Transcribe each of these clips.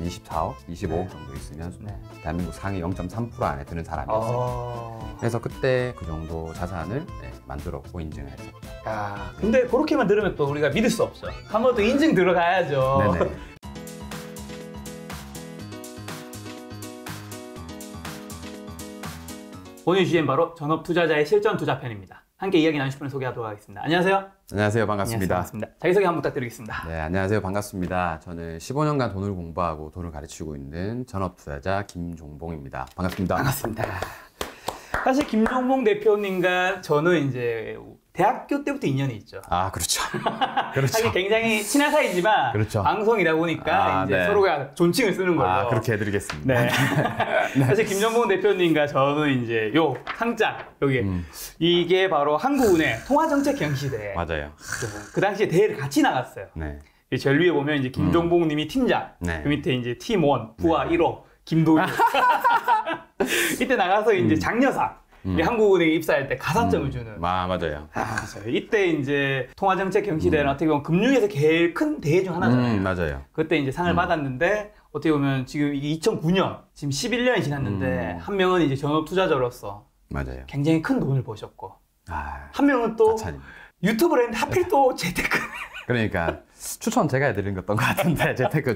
한 24억, 25억 정도 있으면 네. 대한민국 상위 0.3% 안에 드는 사람이었어요. 아... 그래서 그때 그 정도 자산을 네, 만들었고 인증을 했었죠. 아, 근데 그렇게만 들으면 또 우리가 믿을 수 없죠. 한번또 인증 들어가야죠. 네네. 오늘 주제는 바로 전업 투자자의 실전 투자편입니다. 함께 이야기 나누실 분을 소개하도록 하겠습니다. 안녕하세요. 안녕하세요. 반갑습니다. 안녕하세요, 자기소개 한번 부탁드리겠습니다. 네, 안녕하세요. 반갑습니다. 저는 15년간 돈을 공부하고 돈을 가르치고 있는 전업투자자 김종봉입니다. 반갑습니다. 반갑습니다. 사실 김종봉 대표님과 저는 이제 대학교 때부터 인연이 있죠. 아 그렇죠. 그렇죠. 사실 굉장히 친한 사이지만 그렇죠. 방송이다 보니까 아, 이제 네. 서로가 존칭을 쓰는 걸로. 아 그렇게 해드리겠습니다. 네. 네. 사실 김정봉 대표님과 저는 이제 요 상장 여기 음. 이게 바로 한국은행 통화정책 경시대. 맞아요. 그, 당시에 대회를 같이 나갔어요. 네. 제일 위에 보면 이제 김종봉님이 음. 팀장, 네. 그 밑에 이제 팀원 부하 네. 1호 김도희. 이때 나가서 이제 음. 장려상. 우리 음. 한국은행 입사할 때 가산점을 음. 주는. 아 맞아요. 아, 이때 이제 통화정책 경시대는 음. 어떻게 보면 금융에서 제일 큰 대회 중 하나잖아요. 맞아요. 그때 이제 상을 받았는데 어떻게 보면 지금 이게 2009년 지금 11년이 지났는데 한 명은 이제 전업 투자자로서 맞아요. 굉장히 큰 돈을 버셨고 아, 한 명은 또 유튜브를 했는데 하필 또 재테크 그러니까 추천 제가 해드린 것던 것 같은데 재테크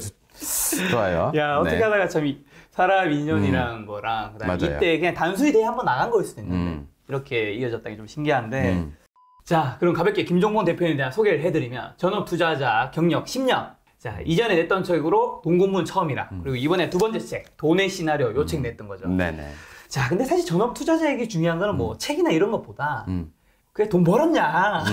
좋아요. 야 어떻게 네. 하다가 참 사람 인연이랑 음. 거랑 그다음 맞아요. 이때 그냥 단순히 대회 한번 나간 거일 수도 있는데 음. 이렇게 이어졌다는 게 좀 신기한데 음. 자 그럼 가볍게 김종봉 대표에 님 대한 소개를 해드리면 전업 투자자 경력 10년 자 이전에 냈던 책으로 동공문 처음이라 음. 그리고 이번에 두 번째 책 돈의 시나리오 요책 음. 냈던 거죠. 네네. 자 근데 사실 전업 투자자에게 중요한 거는 뭐 음. 책이나 이런 것보다 그게 돈 벌었냐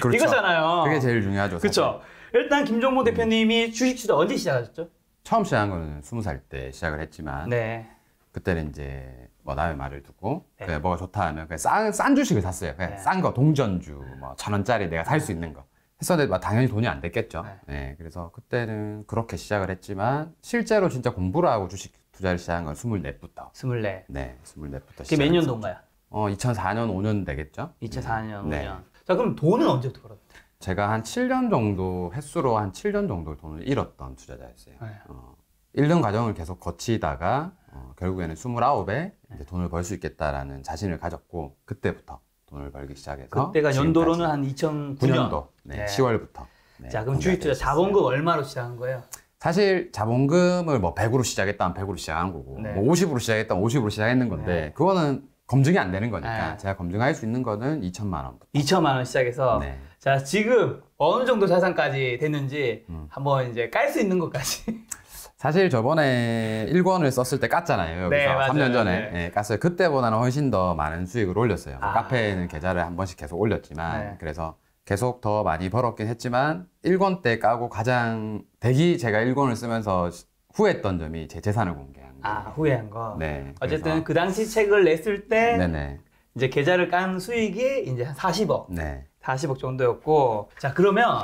그렇죠. 이거잖아요. 그게 제일 중요하죠. 그렇죠. 일단 김종모 대표님이 음. 주식 투자 언제 시작하셨죠? 처음 시작한 거는 스무 살 때 시작을 했지만 네. 그때는 이제 뭐 남의 말을 듣고 네. 그래 뭐가 좋다 하면 그냥 싼, 싼 주식을 샀어요. 그냥 네. 싼거 동전주 뭐 천 원짜리 내가 살 수 있는 거 했었는데 막 당연히 돈이 안 됐겠죠. 네. 네. 그래서 그때는 그렇게 시작을 했지만 실제로 진짜 공부를 하고 주식 투자를 시작한 건스물넷 부터 스물네. 네, 스물네 부터 시작. 그게 몇 년도인가요? 어, 2004년 5년 되겠죠. 2004년 5년. 자, 그럼 돈은 언제부터 벌었어요? 제가 한 7년 정도 횟수로 한 7년 정도 돈을 잃었던 투자자였어요. 네. 어, 1년 과정을 계속 거치다가 어, 결국에는 29에 이제 돈을 벌 수 있겠다라는 자신을 가졌고 그때부터 돈을 벌기 시작해서 그때가 연도로는 한 2009년도 네, 네. 10월부터 네, 자 그럼 주식 투자 자본금 얼마로 시작한 거예요? 사실 자본금을 뭐 100으로 시작했다면 100으로 시작한 거고 네. 뭐 50으로 시작했다면 50으로 시작했는 건데 네. 그거는 검증이 안 되는 거니까 네. 제가 검증할 수 있는 거는 2천만 원부터. 2천만 원 시작해서 네. 자 지금 어느 정도 자산까지 됐는지 음. 한번 이제 깔 수 있는 것까지. 사실 저번에 1권을 썼을 때 깠잖아요. 여기서 네, 3년 전에 네. 예, 깠어요. 그때보다는 훨씬 더 많은 수익을 올렸어요. 아. 카페에는 계좌를 한 번씩 계속 올렸지만 네. 그래서 계속 더 많이 벌었긴 했지만 1권 때 까고 가장 대기 제가 1권을 쓰면서 후회했던 점이 제 재산을 공개. 아 후회한 거. 네. 어쨌든 그래서... 그 당시 책을 냈을 때 네네. 이제 계좌를 깐 수익이 이제 한 40억, 네. 40억 정도였고 자 그러면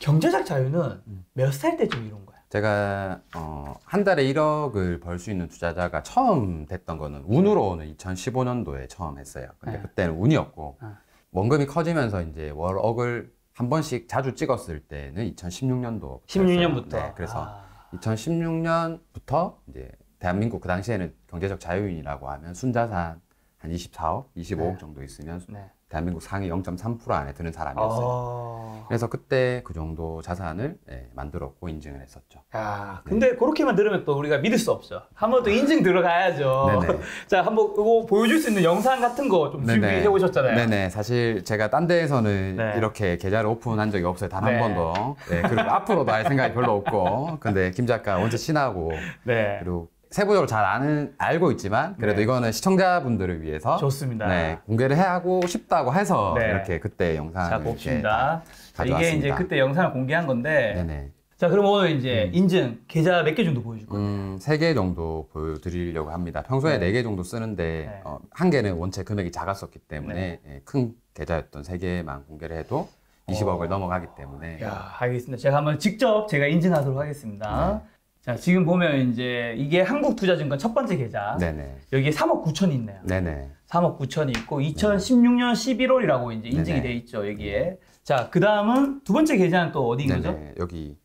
경제적 자유는 몇 살 때쯤 이룬 거야? 제가 어, 한 달에 1억을 벌 수 있는 투자자가 처음 됐던 거는 운으로는 2015년도에 처음 했어요. 근데 네. 그때는 운이었고 아. 원금이 커지면서 이제 월억을 한 번씩 자주 찍었을 때는 2016년도 16년부터 네, 그래서 아. 2016년부터 이제 대한민국 그 당시에는 경제적 자유인이라고 하면 순자산 한 24억, 25억 정도 있으면 네. 대한민국 상위 0.3% 안에 드는 사람이었어요. 어... 그래서 그때 그 정도 자산을 예, 만들었고 인증을 했었죠. 아, 근데 네. 그렇게만 들으면 또 우리가 믿을 수 없죠. 한 번 또 인증 들어가야죠. 자, 한번 이거 보여줄 수 있는 영상 같은 거 좀 준비해 오셨잖아요. 네네. 사실 제가 딴 데에서는 네. 이렇게 계좌를 오픈한 적이 없어요. 단 한 번도. 네. 그리고 앞으로도 할 생각이 별로 없고. 근데 김 작가 언제 신하고. 그리고 세부적으로 잘 아는, 알고 있지만 그래도 네. 이거는 시청자분들을 위해서 좋습니다. 네, 공개를 해 하고 싶다고 해서 네. 이렇게 그때 영상을 자, 봅시다. 이게 이제 그때 영상을 공개한 건데 네네. 자 그럼 오늘 이제 음. 인증 계좌 몇 개 정도 보여줄 거예요? 음, 세 개 정도 보여드리려고 합니다. 평소에 네. 네 개 정도 쓰는데 네. 어, 한 개는 원체 금액이 작았었기 때문에 네. 예, 큰 계좌였던 세개만 공개를 해도 20억을 어... 넘어가기 때문에 야, 알겠습니다. 제가 한번 직접 제가 인증하도록 하겠습니다. 자, 지금 보면 이제 이게 한국투자증권 첫 번째 계좌. 네네. 여기에 3억 9천이 있네요. 네네. 3억 9천이 있고 2016년 11월이라고 이제 인증이 돼 있죠, 여기에. 네. 자, 그다음은 두 번째 계좌는 또 어디인 거죠? 여기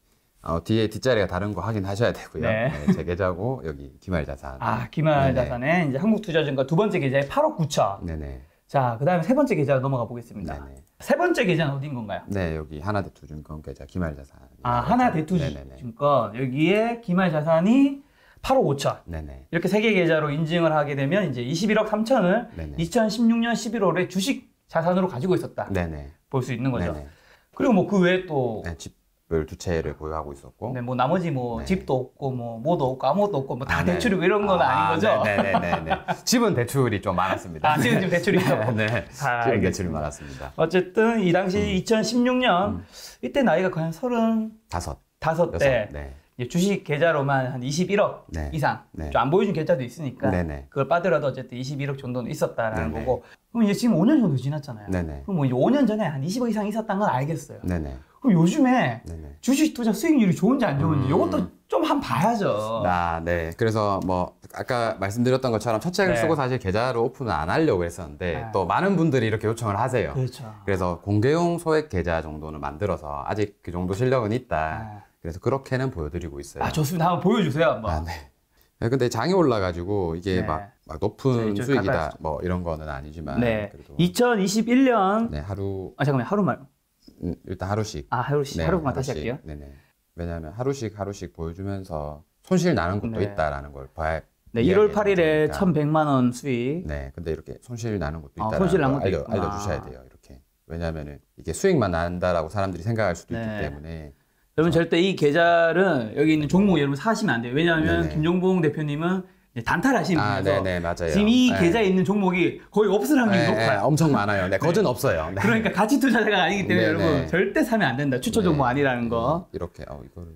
어, 뒤에 뒷자리가 다른 거 확인하셔야 되고요. 네. 네, 제 계좌고 여기 기말 자산. 아, 기말 자산에 이제 한국투자증권 두 번째 계좌에 8억 9천. 네네. 자, 그 다음에 세 번째 계좌로 넘어가 보겠습니다. 네네. 세 번째 계좌는 어딘 건가요? 네, 여기 하나대투증권 계좌 기말자산. 아, 하나대투증권. 네, 여기에 기말자산이 8억 5천. 네네. 이렇게 세 개 계좌로 인증을 하게 되면 이제 21억 3천을 네네. 2016년 11월에 주식 자산으로 가지고 있었다. 볼 수 있는 거죠. 네네. 그리고 뭐 그 외에 또 네, 집두 채를 보유하고 있었고. 네, 뭐 나머지 뭐 네. 집도 없고 뭐 뭐도 없고 아무것도 없고 뭐다 아, 네. 대출이고 이런 건 아, 닌 거죠? 네네네. 집은 대출이 좀 많았습니다. 아, 집은 좀 대출이 있었 네. 네. 아, 집은 대출이 많았습니다. 어쨌든 이 당시 음. 2016년 음. 이때 나이가 과연 서른 다섯 다섯 대 네. 주식 계좌로만 한 21억 네. 이상 네. 안 보여준 계좌도 있으니까 네네. 그걸 빠더라도 어쨌든 21억 정도는 있었다라는 네네. 거고 그럼 이제 지금 5년 정도 지났잖아요. 네네. 그럼 뭐 5년 전에 한 20억 이상 있었다는 건 알겠어요. 그럼 요즘에 네네. 주식 투자 수익률이 좋은지 안 좋은지 음. 이것도 좀 한 봐야죠. 아, 네. 그래서 뭐 아까 말씀드렸던 것처럼 첫 책을 네. 쓰고 사실 계좌를 오픈은 안 하려고 했었는데 네. 또 많은 분들이 이렇게 요청을 하세요. 그렇죠. 그래서 공개용 소액 계좌 정도는 만들어서 아직 그 정도 실력은 있다. 네. 그래서 그렇게는 보여드리고 있어요. 아, 좋습니다. 한번 보여주세요. 한번. 아, 네. 네 근데 장이 올라가지고 이게 네. 막, 막, 높은 네, 수익이다 뭐 이런 거는 아니지만 네. 그래도... 2021년 네, 하루 아 잠깐만 하루 말 음, 일단 하루씩. 아 하루씩 네, 하루만 다시 할게요. 네네. 왜냐하면 하루씩 하루씩 보여주면서 손실 나는 것도 네. 있다라는 걸 봐야. 네, 1월 8일에 1,100만 원 수익. 네, 근데 이렇게 손실 나는 것도 있다. 아, 손실 나는 것도 알려, 알려주셔야 돼요. 이렇게 왜냐면은 이게 수익만 난다라고 사람들이 생각할 수도 네. 있기 때문에. 여러분 절대 이 계좌는 여기 있는 종목 여러분 사시면 안 돼요. 왜냐하면 네네. 김종봉 대표님은 예, 단타하시는 아, 네, 분이서 네네, 맞아요. 지금 이 네. 계좌에 있는 종목이 거의 없을 확률이 네, 높아요. 네, 엄청 많아요. 네, 네. 거진 없어요. 네. 그러니까 가치 투자자가 아니기 때문에 여러분 절대 사면 안 된다. 추천 종목 아니라는 거. 음, 이렇게 어, 이거를.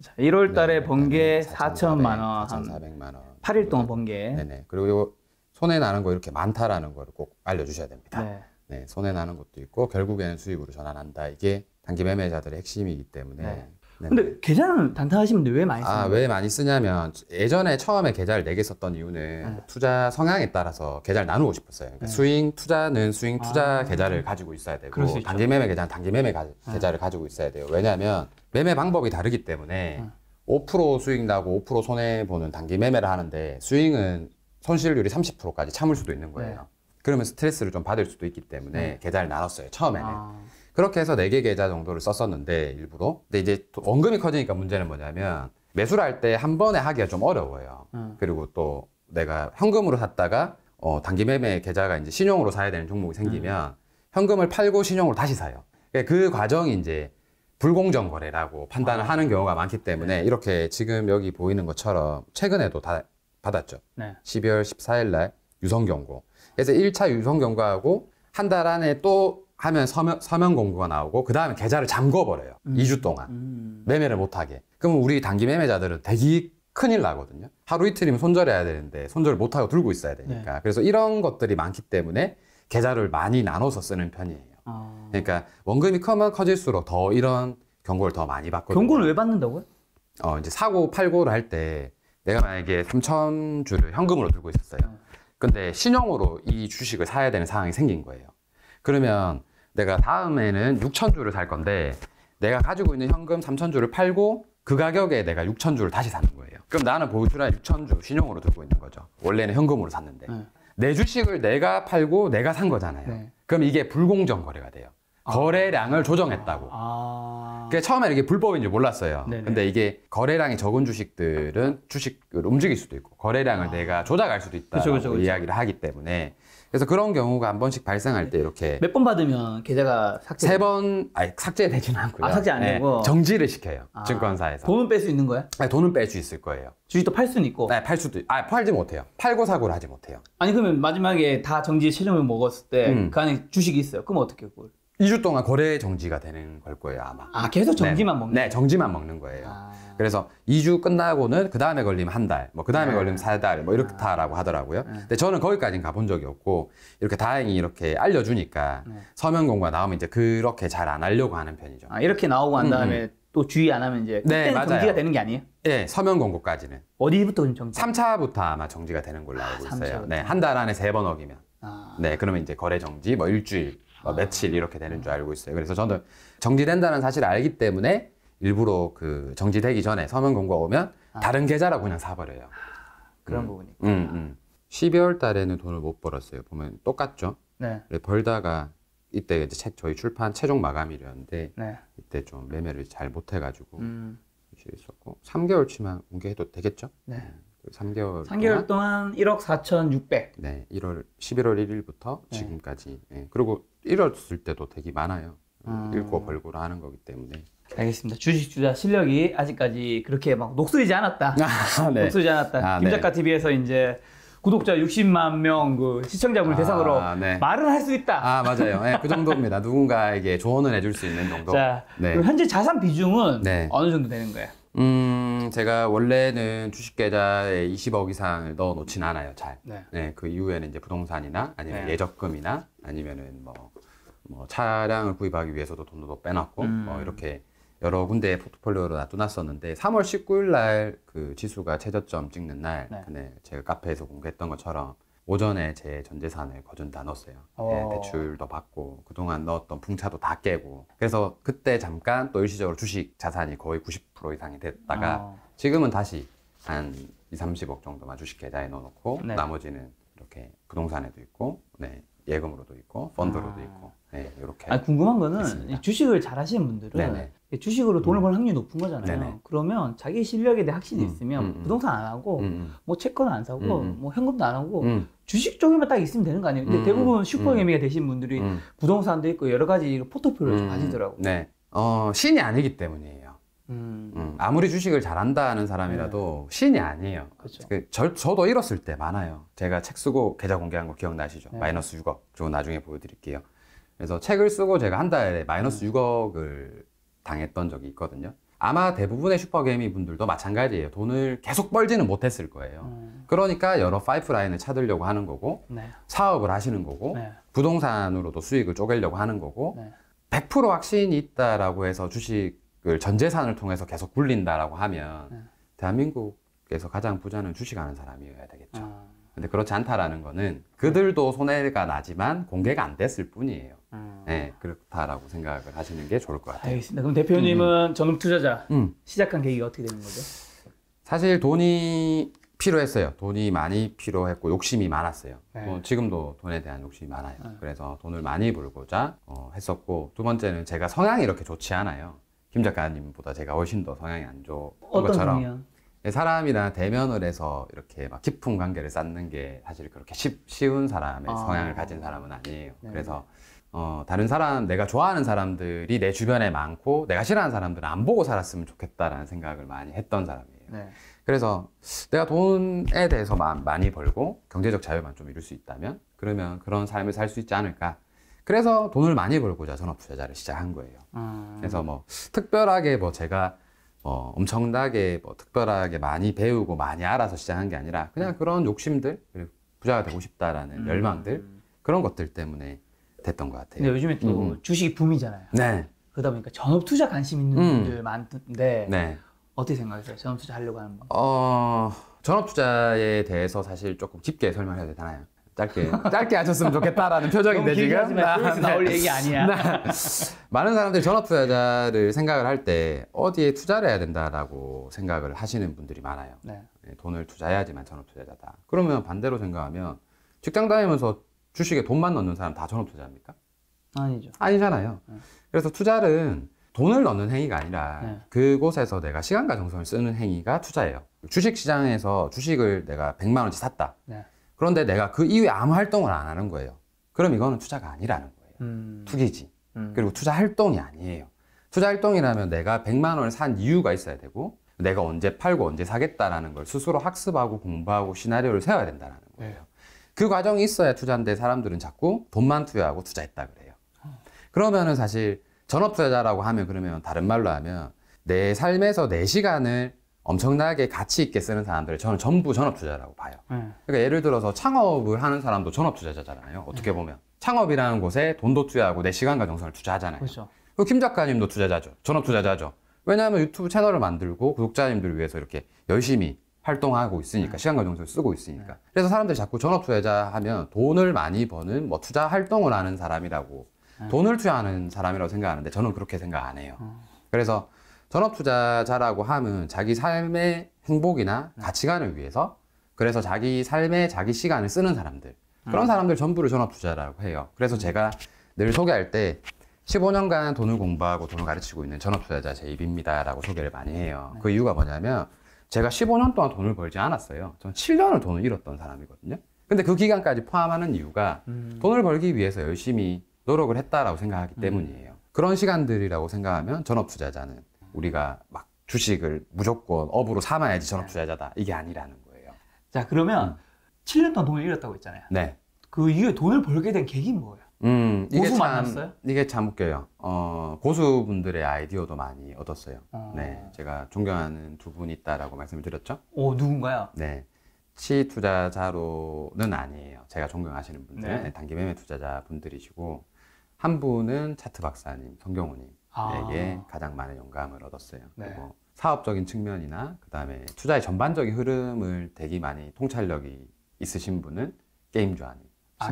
자, 1월 달에 번게 4천만 원, 4,400만 원. 8일 동안 번 게. 네네. 그리고 손해 나는 거 이렇게 많다라는 걸 꼭 알려주셔야 됩니다. 네. 손해 나는 것도 있고 결국에는 수익으로 전환한다. 이게 단기 매매자들의 핵심이기 때문에 네. 근데 계좌는 단타하시면돼왜 많이 쓰냐? 아, 왜 많이 쓰냐면 예전에 처음에 계좌를 4개 썼던 이유는 네. 투자 성향에 따라서 계좌를 나누고 싶었어요. 그러니까 네. 스윙 투자는 수익 아. 투자 아, 계좌를 가지고 있어야 되고 단기 매매 계좌는 단기 매매 가, 네. 계좌를 가지고 있어야 돼요. 왜냐하면 매매 방법이 다르기 때문에 5% 수익 나고 5% 손해 보는 단기 매매를 하는데 수익은 손실률이 30%까지 참을 수도 있는 거예요. 그러면 스트레스를 좀 받을 수도 있기 때문에 계좌를 나눴어요. 처음에는. 아. 그렇게 해서 4개 계좌 정도를 썼었는데 일부러 근데 이제 원금이 커지니까 문제는 뭐냐면 매수를 할 때 한 번에 하기가 좀 어려워요 음. 그리고 또 내가 현금으로 샀다가 어, 단기 매매 계좌가 이제 신용으로 사야 되는 종목이 생기면 음. 현금을 팔고 신용으로 다시 사요 그러니까 그 과정이 이제 불공정 거래라고 판단을 아. 하는 경우가 많기 때문에 네. 이렇게 지금 여기 보이는 것처럼 최근에도 다 받았죠 네. 12월 14일 날 유성 경고 그래서 1차 유성 경고하고 한 달 안에 또 하면 서면, 서면 공고가 나오고 그 다음에 계좌를 잠궈버려요. 음. 2주 동안 음. 매매를 못하게. 그러면 우리 단기 매매자들은 대기 큰일 나거든요. 하루 이틀이면 손절해야 되는데 손절을 못하고 들고 있어야 되니까. 네. 그래서 이런 것들이 많기 때문에 계좌를 많이 나눠서 쓰는 편이에요. 아... 그러니까 원금이 커면 커질수록 더 이런 경고를 더 많이 받거든요. 경고를 왜 받는다고요? 어 이제 사고 팔고를 할 때 내가 만약에 3천 주를 현금으로 들고 있었어요. 어. 근데 신용으로 이 주식을 사야 되는 상황이 생긴 거예요. 그러면 내가 다음에는 6천주를 살 건데 내가 가지고 있는 현금 3천주를 팔고 그 가격에 내가 6천주를 다시 사는 거예요. 그럼 나는 보유투자 6천주 신용으로 들고 있는 거죠. 원래는 현금으로 샀는데. 네. 내 주식을 내가 팔고 내가 산 거잖아요. 네. 그럼 이게 불공정 거래가 돼요. 아. 거래량을 조정했다고. 아. 그러 처음에 이게 불법인 줄 몰랐어요. 네네. 네. 근데 이게 거래량이 적은 주식들은 주식을 움직일 수도 있고 거래량을 아. 내가 조작할 수도 있다. 고 이야기를 하기 때문에 그래서 그런 경우가 한 번씩 발생할 때 이렇게 몇 번 받으면 계좌가 삭제 세번 아니 삭제되지 않고요. 아, 삭제 안 네, 되고 네, 정지를 시켜요. 아, 증권사에서 돈은 뺄 수 있는 거야? 아니 네, 돈은 뺄 수 있을 거예요. 주식 도팔 수는 있고. 네, 팔 수도 아 팔지 못해요. 팔고 사고를 하지 못해요. 아니 그러면 마지막에 다 정지 실형을 먹었을 때그 음. 그 안에 주식이 있어요. 그럼 어떻게 그걸? 2주 동안 거래 정지가 되는 걸 거예요 아마. 아 계속 네. 정지만 네. 먹는. 네 정지만 먹는 거예요. 아... 그래서 2주 끝나고는 그 다음에 걸리면 한 달, 뭐그 다음에 네. 걸리면 4 달, 뭐이렇 다라고 아. 하더라고요. 네. 근데 저는 거기까지는 가본 적이 없고 이렇게 다행히 이렇게 알려주니까 네. 서면 공고가 나오면 이제 그렇게 잘 안 하려고 하는 편이죠. 아 이렇게 나오고 난 음, 음. 다음에 음. 또 주의 안 하면 이제 그때 네, 정지가 되는 게 아니에요? 네, 서면 공고까지는. 어디부터 정지? 3차부터 아마 정지가 되는 걸로 아, 알고 아, 있어요. 네, 한 달 안에 세번 어기면. 아... 네, 그러면 이제 거래 정지, 뭐 일주일 어, 며칠 이렇게 되는 줄 알고 있어요. 그래서 저는 정지된다는 사실을 알기 때문에 일부러 그 정지되기 전에 서면 공고가 오면 아. 다른 계좌라고 그냥 사버려요. 그런 음. 부분이. 음, 음. 12월 달에는 돈을 못 벌었어요. 보면 똑같죠. 네. 네. 벌다가 이때 이제 책 저희 출판 최종 마감일이었는데 네. 이때 좀 매매를 잘 못해가지고 음. 실있었고 3개월치만 공개해도 되겠죠? 네. 음. 3개월 3개월 동안, 동안 1억 4,600. 네, 1월 11월 1일부터 네. 지금까지. 네. 그리고 1월 쓸 때도 되게 많아요. 음... 읽고 벌고 하는 거기 때문에. 알겠습니다. 주식 투자 실력이 아직까지 그렇게 막녹슬지 아, 네. 않았다. 아, 네. 녹슬지 않았다. 아, 김작가 TV에서 이제 구독자 60만 명 그시청자분 아, 대상으로 네. 말을 할수 있다. 아 맞아요. 네, 그 정도입니다. 누군가에게 조언을 해줄 수 있는 정도. 자, 네. 그럼 현재 자산 비중은 네. 어느 정도 되는 거예요? 음, 제가 원래는 주식 계좌에 20억 이상을 넣어 놓진 않아요, 잘. 네. 네. 그 이후에는 이제 부동산이나 아니면 네. 예적금이나 아니면은 뭐, 뭐 차량을 구입하기 위해서도 돈도 더 빼놨고 음. 뭐 이렇게 여러 군데 포트폴리오로 놔두놨었는데 3월 19일 날 그 지수가 최저점 찍는 날 네. 그날 제가 카페에서 공개했던 것처럼 오전에 제 전 재산을 거둔 다 넣었어요. 네, 대출도 받고 그동안 넣었던 풍차도 다 깨고 그래서 그때 잠깐 또 일시적으로 주식 자산이 거의 90% 이상이 됐다가 아. 지금은 다시 한 2, 30억 정도만 주식 계좌에 넣어놓고 네. 나머지는 이렇게 부동산에도 있고 네 예금으로도 있고 펀드로도 아. 있고 네, 예, 이렇게. 아 궁금한 거는 있습니다. 주식을 잘 하시는 분들은 네네. 주식으로 돈을 음. 버는 확률이 높은 거잖아요. 네네. 그러면 자기 실력에 대해 확신이 음. 있으면 음. 음. 부동산 안 하고 음, 음. 뭐 채권 안 사고 뭐 현금도 안 하고 주식 쪽에만 딱 있으면 되는 거 아니에요? 근데 대부분 슈퍼개미가 되신 분들이 부동산도 있고 여러 가지 포트폴리오를 좀 가지더라고요. 네. 어, 신이 아니기 때문이에요. 음. 음, 아무리 주식을 잘한다는 사람이라도 네. 신이 아니에요. 그렇죠. 그 저, 저도 잃었을 때 많아요. 제가 책 쓰고 계좌 공개한 거 기억나시죠? 네. 마이너스 6억. 저 나중에 보여드릴게요. 그래서 책을 쓰고 제가 한 달에 마이너스 음. 6억을 당했던 적이 있거든요. 아마 대부분의 슈퍼게이미 분들도 마찬가지예요. 돈을 계속 벌지는 못했을 거예요. 음. 그러니까 여러 파이프라인을 찾으려고 하는 거고, 네. 사업을 하시는 거고, 네. 부동산으로도 수익을 쪼개려고 하는 거고, 100% 확신이 있다라고 해서 주식 주식을 그 전 재산을 통해서 계속 굴린다라고 하면 네. 대한민국에서 가장 부자는 주식하는 사람이어야 되겠죠. 아. 근데 그렇지 않다라는 거는 그들도 손해가 나지만 공개가 안 됐을 뿐이에요. 아. 네, 그렇다라고 생각을 하시는 게 좋을 것 같아요. 알겠습니다. 그럼 대표님은 음. 전업 투자자 음. 시작한 계기가 어떻게 되는 거죠? 사실 돈이 필요했어요. 돈이 많이 필요했고 욕심이 많았어요. 네. 뭐 지금도 돈에 대한 욕심이 많아요. 네. 그래서 돈을 많이 벌고자 어, 했었고 두 번째는 제가 성향이 이렇게 좋지 않아요. 김 작가님보다 제가 훨씬 더 성향이 안 좋은 것처럼 예, 사람이랑 대면을 해서 이렇게 막 깊은 관계를 쌓는 게 사실 그렇게 쉽, 쉬운 사람의 아. 성향을 가진 사람은 아니에요. 네. 그래서 어, 다른 사람, 내가 좋아하는 사람들이 내 주변에 많고 내가 싫어하는 사람들은 안 보고 살았으면 좋겠다라는 생각을 많이 했던 사람이에요. 네. 그래서 내가 돈에 대해서 많이 벌고 경제적 자유만 좀 이룰 수 있다면 그러면 그런 삶을 살 수 있지 않을까 그래서 돈을 많이 벌고자 전업 투자자를 시작한 거예요. 음. 그래서 뭐 특별하게 뭐 제가 어, 엄청나게 뭐 특별하게 많이 배우고 많이 알아서 시작한 게 아니라 그냥 네. 그런 욕심들 그리고 부자가 되고 싶다라는 음. 열망들 그런 것들 때문에 됐던 것 같아요. 근데 요즘에 또 음, 음. 주식이 붐이잖아요. 네. 그러다 보니까 전업 투자 관심 있는 음. 분들 많던데 네. 어떻게 생각하세요? 전업 투자 하려고 하는 분? 어, 전업 투자에 대해서 사실 조금 깊게 설명해야 되잖아요. 짧게 짧게 하셨으면 좋겠다라는 표정인데 지금 나, 나, 올 얘기 아니야. 나, 많은 사람들이 전업 투자자를 생각을 할 때 어디에 투자를 해야 된다라고 생각을 하시는 분들이 많아요. 네. 예, 돈을 투자해야지만 전업 투자자다. 그러면 반대로 생각하면 직장 다니면서 주식에 돈만 넣는 사람 다 전업 투자입니까? 아니죠. 아니잖아요. 네. 그래서 투자는 돈을 넣는 행위가 아니라 네. 그곳에서 내가 시간과 정성을 쓰는 행위가 투자예요. 주식 시장에서 주식을 내가 100만 원치 샀다. 네. 그런데 내가 그 이후에 아무 활동을 안 하는 거예요. 그럼 이거는 투자가 아니라는 거예요. 음. 투기지. 음. 그리고 투자 활동이 아니에요. 투자 활동이라면 내가 100만 원을 산 이유가 있어야 되고 내가 언제 팔고 언제 사겠다라는 걸 스스로 학습하고 공부하고 시나리오를 세워야 된다는 네. 거예요. 네. 그 과정이 있어야 투자인데 사람들은 자꾸 돈만 투여하고 투자했다 그래요. 어. 그러면은 사실 전업 투자라고 하면 그러면 다른 말로 하면 내 삶에서 내 시간을 엄청나게 가치 있게 쓰는 사람들을 저는 전부 전업투자라고 봐요. 네. 그러니까 예를 들어서 창업을 하는 사람도 전업투자자잖아요. 어떻게 네. 보면 창업이라는 곳에 돈도 투자하고 내 시간과 정성을 투자하잖아요. 그렇죠. 김 작가님도 투자자죠. 전업투자자죠. 왜냐하면 유튜브 채널을 만들고 구독자님들을 위해서 이렇게 열심히 활동하고 있으니까 네. 시간과 정성을 쓰고 있으니까 그래서 사람들이 자꾸 전업투자자 하면 돈을 많이 버는 뭐 투자 활동을 하는 사람이라고 네. 돈을 투자하는 사람이라고 생각하는데 저는 그렇게 생각 안 해요. 어. 그래서 전업투자자라고 함은 자기 삶의 행복이나 음. 가치관을 위해서 그래서 자기 삶에 자기 시간을 쓰는 사람들 그런 음. 사람들 전부를 전업투자라고 해요. 그래서 제가 늘 소개할 때 15년간 돈을 공부하고 돈을 가르치고 있는 전업투자자 제입입니다라고 소개를 많이 해요. 네. 그 이유가 뭐냐면 제가 15년 동안 돈을 벌지 않았어요. 전 7년을 돈을 잃었던 사람이거든요. 근데 그 기간까지 포함하는 이유가 음. 돈을 벌기 위해서 열심히 노력을 했다라고 생각하기 때문이에요. 그런 시간들이라고 생각하면 전업 투자자는 우리가 막 주식을 무조건 업으로 삼아야지 전업 네. 투자자다 이게 아니라는 거예요. 자 그러면 음. 7년 동안 돈을 잃었다고 했잖아요. 네. 그 이후에 돈을 벌게 된 계기는 뭐예요? 음, 이게 고수 참, 만났어요? 이게 참 웃겨요. 어, 고수분들의 아이디어도 많이 얻었어요. 아... 네. 제가 존경하는 두분 있다라고 말씀을 드렸죠? 오, 누군가요? 네. 치 투자자로는 아니에요. 제가 존경하시는 분들, 네. 네 단기 매매 투자자 분들이시고, 한 분은 차트 박사님, 성경호님, 에게 아. 예, 예. 가장 많은 영감을 얻었어요. 네. 그 사업적인 측면이나 그다음에 투자의 전반적인 흐름을 되게 많이 통찰력이 있으신 분은 게임주아아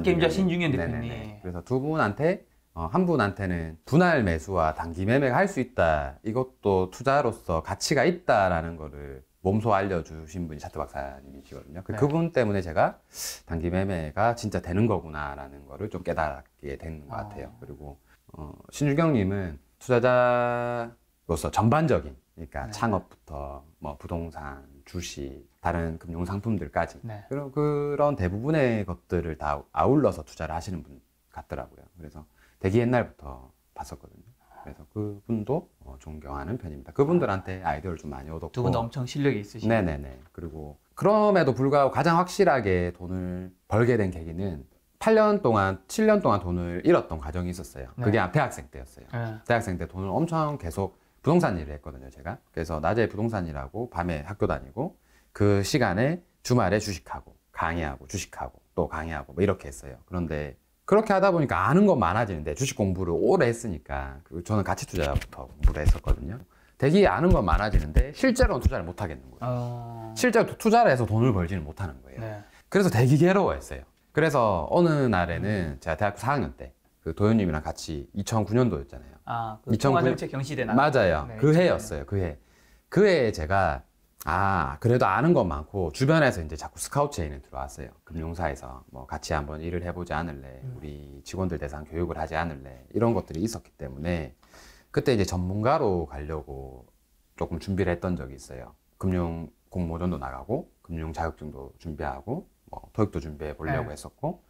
게임주아 신중현 대표님. 네네네. 그래서 두 분한테 어, 한 분한테는 분할 매수와 단기 매매가 할 수 있다. 이것도 투자로서 가치가 있다라는 거를 몸소 알려주신 분이 차트 박사님이시거든요. 그, 네. 그분 때문에 제가 단기 매매가 진짜 되는 거구나라는 거를 좀 깨닫게 되것 아. 같아요. 아. 그리고 어, 신주경님은 투자자로서 전반적인 그러니까 네. 창업부터 뭐 부동산, 주식, 다른 금융 상품들까지 네. 그런 그런 대부분의 것들을 다 아울러서 투자를 하시는 분 같더라고요. 그래서 되게 옛날부터 봤었거든요. 그래서 그분도 어, 존경하는 편입니다. 그분들한테 아. 아이디어를 좀 많이 얻었고 두 분 엄청 실력이 있으시네 네네네. 그리고 그럼에도 불구하고 가장 확실하게 돈을 벌게 된 계기는 8년 동안, 7년 동안 돈을 잃었던 과정이 있었어요. 네. 그게 대학생 때였어요. 네. 대학생 때 돈을 엄청 계속 부동산 일을 했거든요, 제가. 그래서 낮에 부동산 일하고, 밤에 학교 다니고, 그 시간에 주말에 주식하고, 강의하고, 주식하고, 또 강의하고, 뭐 이렇게 했어요. 그런데 그렇게 하다 보니까 아는 건 많아지는데, 주식 공부를 오래 했으니까, 그 저는 가치 투자부터 공부를 했었거든요. 대기 아는 건 많아지는데, 실제로는 투자를 못 하겠는 거예요. 어... 실제로 투자를 해서 돈을 벌지는 못하는 거예요. 네. 그래서 대기 괴로워했어요. 그래서 어느 날에는 제가 대학교 4학년 때 그 도현님이랑 같이 2009년도였잖아요. 아, 그 2009... 통화정책 경시대 나. 맞아요. 네, 그 네. 해였어요. 그 해. 그 해에 제가 아 그래도 아는 건 많고 주변에서 이제 자꾸 스카우트제인에 들어왔어요. 금융사에서 뭐 같이 한번 일을 해보지 않을래, 음. 우리 직원들 대상 교육을 하지 않을래 이런 것들이 있었기 때문에 그때 이제 전문가로 가려고 조금 준비를 했던 적이 있어요. 금융 공모전도 나가고 금융 자격증도 준비하고 뭐 토익도 준비해 보려고 네. 했었고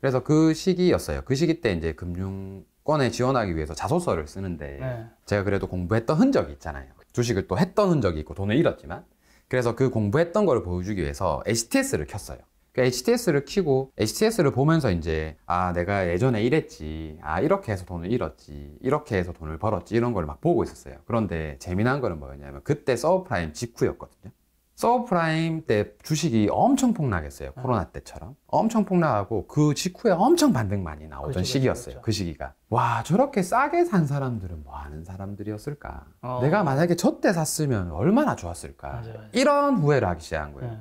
그래서 그 시기였어요. 그 시기 때 이제 금융권에 지원하기 위해서 자소서를 쓰는데 네. 제가 그래도 공부했던 흔적이 있잖아요. 주식을 또 했던 흔적이 있고 돈을 잃었지만 그래서 그 공부했던 걸 보여주기 위해서 HTS를 켰어요. 그러니까 HTS를 키고 HTS를 보면서 이제 아 내가 예전에 이랬지 아 이렇게 해서 돈을 잃었지 이렇게 해서 돈을 벌었지 이런 걸 막 보고 있었어요 그런데 재미난 거는 뭐였냐면 그때 서브프라임 직후였거든요 서브프라임 때 주식이 엄청 폭락했어요. 아. 코로나 때처럼. 엄청 폭락하고 그 직후에 엄청 반등 많이 나오던 그렇죠, 그렇죠, 시기였어요. 그렇죠. 그 시기가. 와, 저렇게 싸게 산 사람들은 뭐 하는 사람들이었을까? 어. 내가 만약에 저 때 샀으면 얼마나 좋았을까? 맞아, 맞아. 이런 후회를 하기 시작한 거예요. 네.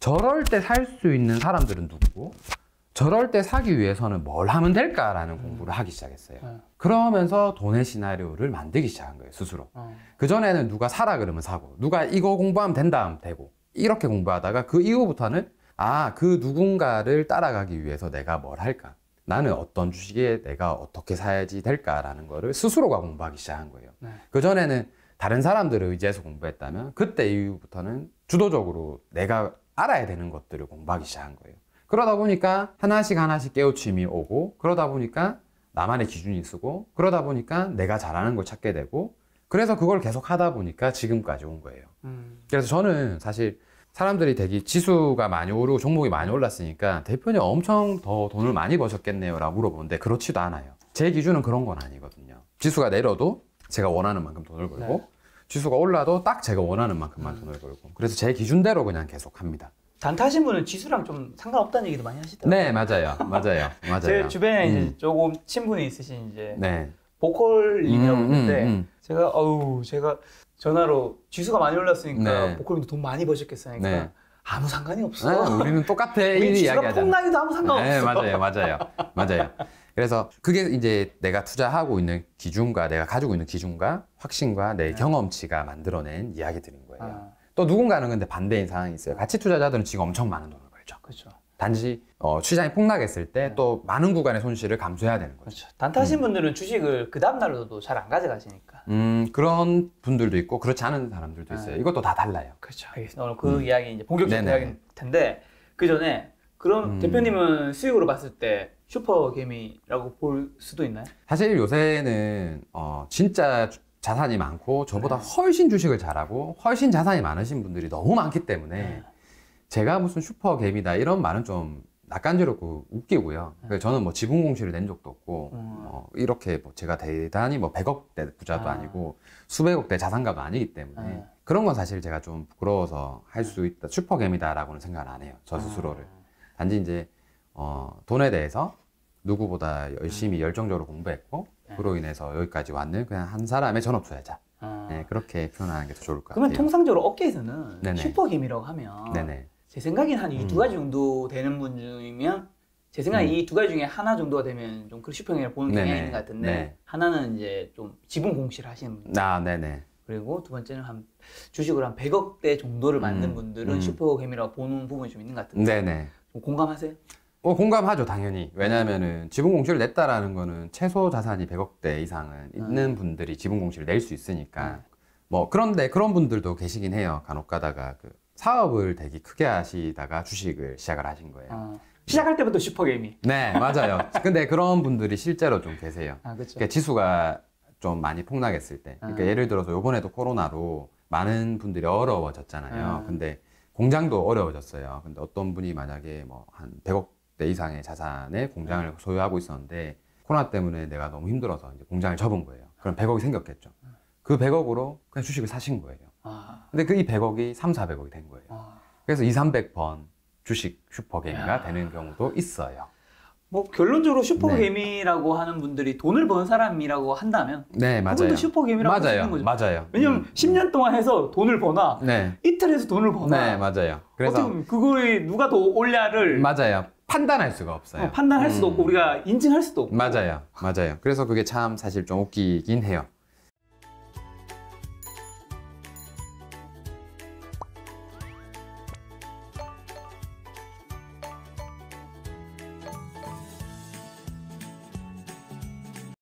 저럴 때 살 수 있는 사람들은 누구고? 저럴 때 사기 위해서는 뭘 하면 될까라는 공부를 하기 시작했어요. 네. 그러면서 돈의 시나리오를 만들기 시작한 거예요, 스스로. 어. 그전에는 누가 사라 그러면 사고, 누가 이거 공부하면 된다 하면 되고, 이렇게 공부하다가 그 이후부터는 아, 그 누군가를 따라가기 위해서 내가 뭘 할까? 나는 어떤 주식에 내가 어떻게 사야지 될까라는 거를 스스로가 공부하기 시작한 거예요. 네. 그전에는 다른 사람들을 의지해서 공부했다면 그때 이후부터는 주도적으로 내가 알아야 되는 것들을 공부하기 시작한 거예요. 그러다 보니까 하나씩 하나씩 깨우침이 오고 그러다 보니까 나만의 기준이 쓰고 그러다 보니까 내가 잘하는 걸 찾게 되고 그래서 그걸 계속 하다 보니까 지금까지 온 거예요. 음. 그래서 저는 사실 사람들이 되게 지수가 많이 오르고 종목이 많이 올랐으니까 대표님 엄청 더 돈을 많이 버셨겠네요 라고 물어보는데 그렇지도 않아요. 제 기준은 그런 건 아니거든요. 지수가 내려도 제가 원하는 만큼 돈을 벌고 네. 지수가 올라도 딱 제가 원하는 만큼만 음. 돈을 벌고 그래서 제 기준대로 그냥 계속 합니다. 단타하신 분은 지수랑 좀 상관없다는 얘기도 많이 하시더라고요. 네, 맞아요. 맞아요. 맞아요. 제 주변에 음. 이제 조금 친분이 있으신 이제 네. 보컬님이라고 음, 음, 있는데 음, 제가 어우 제가 전화로 지수가 많이 올랐으니까 네. 보컬님도 돈 많이 버셨겠어 하 네. 아무 상관이 없어. 네, 우리는 똑같아. 우리 지수가 폭락해도 아무 상관없어. 네, 맞아요. 맞아요. 맞아요. 그래서 그게 이제 내가 투자하고 있는 기준과 내가 가지고 있는 기준과 확신과 내 네. 경험치가 만들어낸 이야기들인 거예요. 아. 또 누군가는 근데 반대인 상황이 있어요. 가치 투자자들은 지금 엄청 많은 돈을 벌죠. 그렇죠. 단지 어, 시장이 폭락했을 때또 네. 많은 구간의 손실을 감수해야 되는 거죠. 그렇죠. 단타신 음. 분들은 주식을 그 다음날로도 잘 안 가져가시니까. 음, 그런 분들도 있고 그렇지 않은 사람들도 네. 있어요. 이것도 다 달라요. 그렇죠. 알겠습니다. 오늘 그 음. 이야기 이제 본격적인 이야기 텐데 그 전에 그럼 음. 대표님은 수익으로 봤을 때 슈퍼개미라고 볼 수도 있나요? 사실 요새는 어, 진짜 자산이 많고 저보다 네. 훨씬 주식을 잘하고 훨씬 자산이 많으신 분들이 너무 많기 때문에 네. 제가 무슨 슈퍼 개미다 이런 말은 좀 낯간지럽고 웃기고요. 네. 그래서 저는 뭐 지분 공시를 낸 적도 없고 어, 이렇게 뭐 제가 대단히 뭐 100억대 부자도 아. 니고 수백억대 자산가가 아니기 때문에 그런 건 사실 제가 좀 부끄러워서 할 수 있다 슈퍼 개미다라고는 생각을 안 해요. 저 아. 스스로를 단지 이제 어, 돈에 대해서 누구보다 열심히 열정적으로 공부했고 그로 네. 인해서 여기까지 왔는 그냥 한 사람의 전업투자자. 아. 네, 그렇게 표현하는 게 더 좋을 것 그러면 통상적으로 업계에서는 네네. 슈퍼김이라고 하면 네네. 제 생각엔 한이두 음. 가지 정도 되는 분 중이면 제 생각에 음. 이두 가지 중에 하나 정도가 되면 좀슈퍼행위 그 보는 경 네네. 있는 것 같은데 네. 하나는 이제 좀 지분 공시를 하시는 분 아, 네네. 그리고 두 번째는 한주식으한 100억대 정도를 만든 음. 분들은 음. 슈퍼행위라고 보는 부분이 좀 있는 것 같은데 네네. 좀 공감하세요? 어, 공감하죠 당연히 왜냐면은 지분 공시를 냈다라는 거는 최소 자산이 100억대 이상은 음. 있는 분들이 지분 공시를 낼 수 있으니까 음. 뭐 그런데 그런 분들도 계시긴 해요 간혹가다가 그 사업을 되게 크게 하시다가 주식을 시작을 하신 거예요. 아, 시작할 때부터 슈퍼게임이. 네, 맞아요. 근데 그런 분들이 실제로 좀 계세요. 아, 그렇죠. 그러니까 지수가 좀 많이 폭락했을 때. 그러니까 아. 예를 들어서 요번에도 코로나로 많은 분들이 어려워졌잖아요. 아. 근데 공장도 어려워졌어요. 근데 어떤 분이 만약에 뭐 한 100억 50대 이상의 자산의 공장을 음. 소유하고 있었는데 코로나 때문에 내가 너무 힘들어서 이제 공장을 접은 거예요. 그럼 100억이 생겼겠죠. 음. 그 100억으로 그냥 주식을 사신 거예요. 아. 근데 그 이 100억이 3, 400억이 된 거예요. 아. 그래서 2, 300번 주식 슈퍼게임가 되는 경우도 있어요. 뭐 결론적으로 슈퍼게임라고 네. 하는 분들이 돈을 번 사람이라고 한다면 네 맞아요. 그분도 슈퍼게임라고 맞아요. 거죠. 맞아요. 왜냐면 음. 10년 음. 동안 해서 돈을 버나 네. 이틀 해서 돈을 버나 네 맞아요. 그래서 그거에 누가 더 올냐를 맞아요. 판단할 수가 없어요. 어, 판단할 수도 음. 없고 우리가 인증할 수도 없고. 맞아요. 맞아요. 그래서 그게 참 사실 좀 웃기긴 해요.